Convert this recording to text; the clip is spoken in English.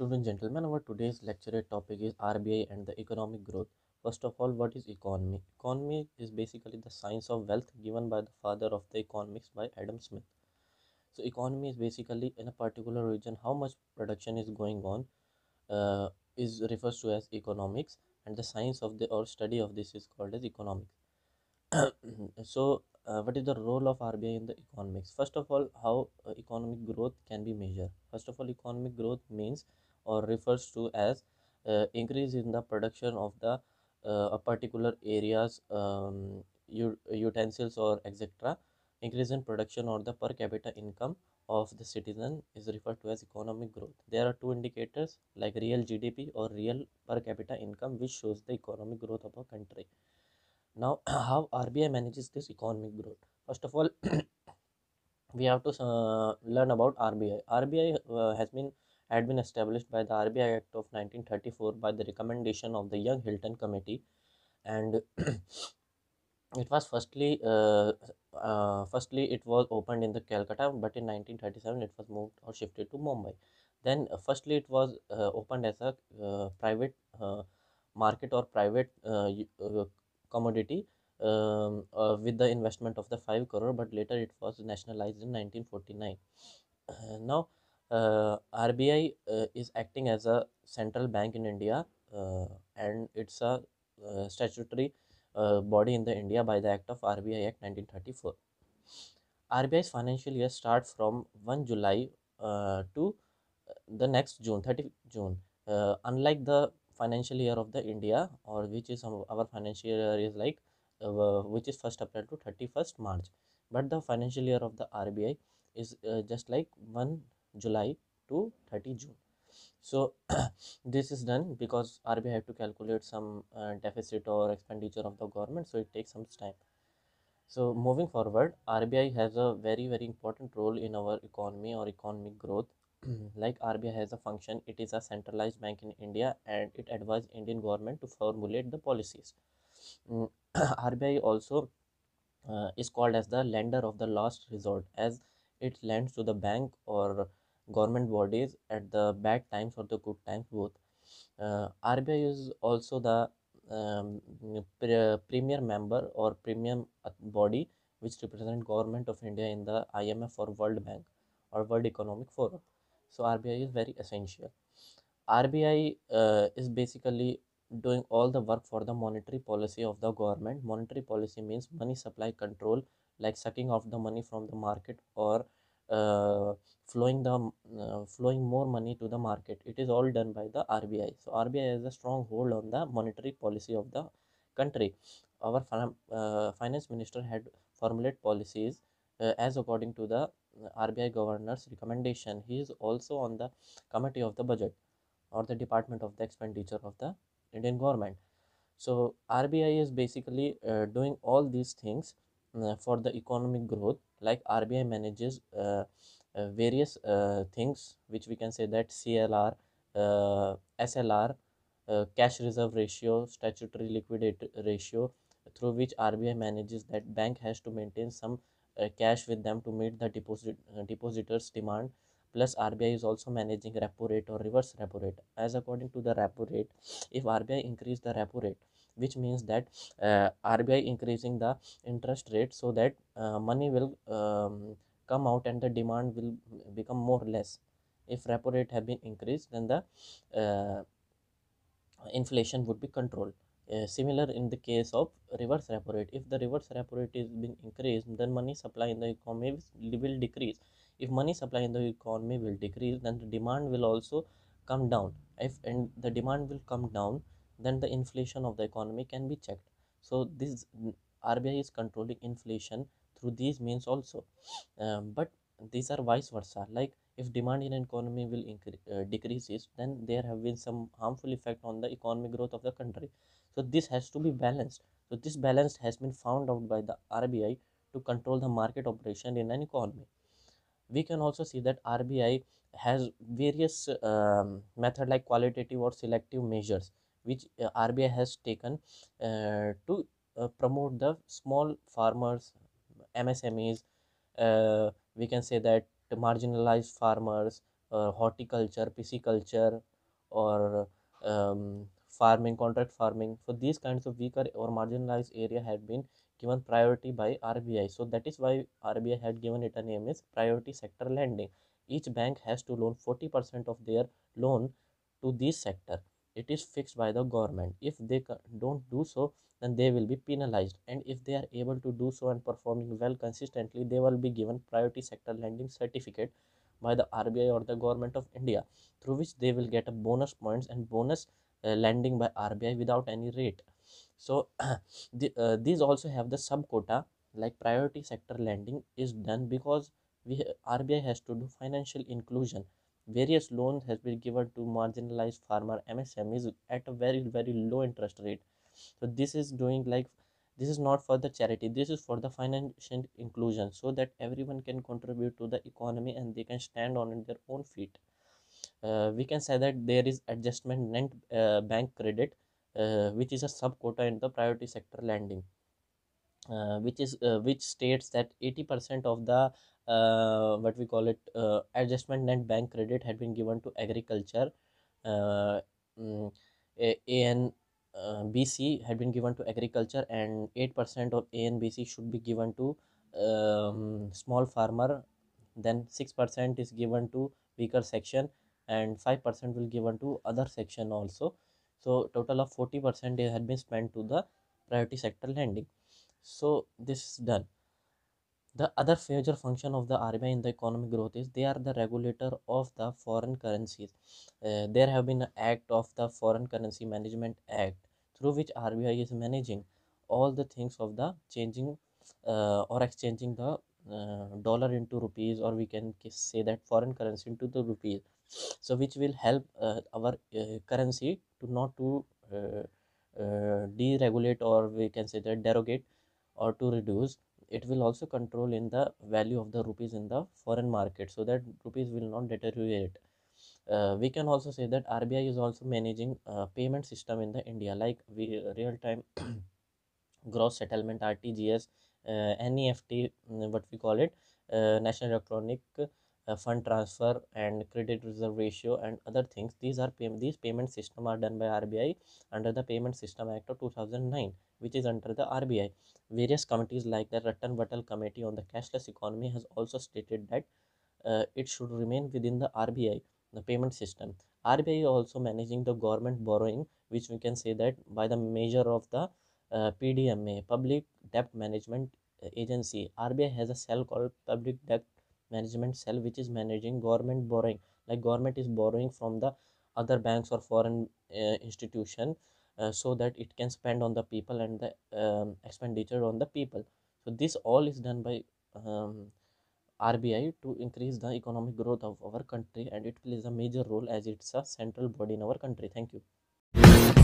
afternoon gentlemen our today's lecture topic is RBI and the economic growth first of all what is economy economy is basically the science of wealth given by the father of the economics by Adam Smith so economy is basically in a particular region how much production is going on uh, is refers to as economics and the science of the or study of this is called as economics so uh, what is the role of RBI in the economics? First of all, how uh, economic growth can be measured. First of all, economic growth means or refers to as uh, increase in the production of the uh, a particular areas um, utensils or etc increase in production or the per capita income of the citizen is referred to as economic growth there are two indicators like real gdp or real per capita income which shows the economic growth of a country now how rbi manages this economic growth first of all we have to uh, learn about rbi rbi uh, has been had been established by the RBI Act of 1934 by the recommendation of the Young Hilton Committee, and it was firstly uh, uh, firstly it was opened in the Calcutta, but in 1937 it was moved or shifted to Mumbai. Then uh, firstly it was uh, opened as a uh, private uh, market or private commodity. Um, with the investment of the 5 crore but later it was nationalized in 1949 now uh, RBI uh, is acting as a central bank in India uh, and it's a statutory body in the India by the Act of RBI Act 1934. RBI's financial year starts from 1 July uh, to the next June, 30 June. Uh, unlike the financial year of the India or which is our financial year is like uh, which is 1st April to 31st March. But the financial year of the RBI is just like 1 July to 30 June. So this is done because RBI have to calculate some uh, deficit or expenditure of the government, so it takes some time. So moving forward, RBI has a very very important role in our economy or economic growth. like RBI has a function, it is a centralized bank in India and it advises Indian government to formulate the policies. Mm, RBI also uh, is called as the lender of the last resort as it lends to the bank or government bodies at the bad times or the good times both uh, RBI is also the um, pre- premier member or premium uh, body which represent government of India in the IMF or World Bank or World Economic Forum. So RBI is very essential. RBI uh, is basically doing all the work for the monetary policy of the government. Monetary policy means money supply control, like sucking off the money from the market or uh, flowing the uh, flowing more money to the market it is all done by the rbi so rbi has a strong hold on the monetary policy of the country our uh, finance minister had formulated policies uh, as according to the uh, rbi governor's recommendation he is also on the committee of the budget or the department of the expenditure of the indian government so rbi is basically uh, doing all these things uh, for the economic growth like rbi manages uh, uh, various uh, things which we can say that CLR, uh, SLR, cash reserve ratio, statutory liquidity ratio through which RBI manages that bank has to maintain some cash with them to meet the deposit depositors demand plus RBI is also managing repo rate or reverse repo rate as according to the repo rate if RBI increase the repo rate which means that uh, RBI increasing the interest rate so that uh, money will um, come out and the demand will become more less if repo rate have been increased then the uh, inflation would be controlled uh, similar in the case of reverse repo rate if the reverse repo rate is being increased then money supply in the economy will decrease if money supply in the economy will decrease then the demand will also come down if and the demand will come down then the inflation of the economy can be checked so this rbi is controlling inflation through these means also um, but these are vice versa like if demand in an economy will incre uh, decreases then there have been some harmful effect on the economic growth of the country so this has to be balanced so this balance has been found out by the rbi to control the market operation in an economy we can also see that rbi has various um, method like qualitative or selective measures which uh, rbi has taken uh, to uh, promote the small farmers msmes uh, we can say that marginalized farmers uh, horticulture pisciculture or um, farming contract farming so these kinds of weaker or marginalized area had been given priority by rbi so that is why rbi had given it a name is priority sector lending each bank has to loan 40% of their loan to this sector it is fixed by the government if they don't do so then they will be penalized and if they are able to do so and performing well consistently they will be given priority sector lending certificate by the RBI or the government of India through which they will get a bonus points and bonus uh, lending by RBI without any rate so the, uh, these also have the sub quota like priority sector lending is done because we RBI has to do financial inclusion various loans has been given to marginalized farmer MSMEs at a very very low interest rate. So this is doing like this is not for the charity. This is for the financial inclusion so that everyone can contribute to the economy and they can stand on their own feet. Uh, we can say that there is adjustment lent uh, bank credit uh, which is a sub quota in the priority sector lending. Uh, which is uh, which states that 80% of the uh, what we call it uh, adjustment net bank credit had been given to agriculture um, an uh, mm, uh BC had been given to agriculture and 8% of ANBC should be given to um, small farmer then 6% is given to weaker section and 5% will given to other section also so total of 40% had been spent to the priority sector lending so this is done the other major function of the RBI in the economic growth is they are the regulator of the foreign currencies. Uh, there have been an act of the Foreign Currency Management Act through which RBI is managing all the things of the changing uh, or exchanging the uh, dollar into rupees or we can say that foreign currency into the rupees so which will help uh, our uh, currency to not to uh, deregulate or we can say that derogate or to reduce it will also control in the value of the rupees in the foreign market so that rupees will not deteriorate uh, we can also say that RBI is also managing uh, payment system in the India like we uh, real time gross settlement RTGS uh, NEFT mm, what we call it uh, national electronic uh, fund transfer and credit reserve ratio and other things these are pay- these payment system are done by RBI under the payment system act of 2009 which is under the RBI. Various committees like the Rattan Vattal Committee on the Cashless Economy has also stated that uh, it should remain within the RBI, the payment system. RBI also managing the government borrowing, which we can say that by the measure of the uh, PDMA, Public Debt Management Agency. RBI has a cell called Public Debt Management Cell, which is managing government borrowing. Like government is borrowing from the other banks or foreign uh, institution uh, so that it can spend on the people and the um, expenditure on the people so this all is done by um, RBI to increase the economic growth of our country and it plays a major role as it's a central body in our country. Thank you.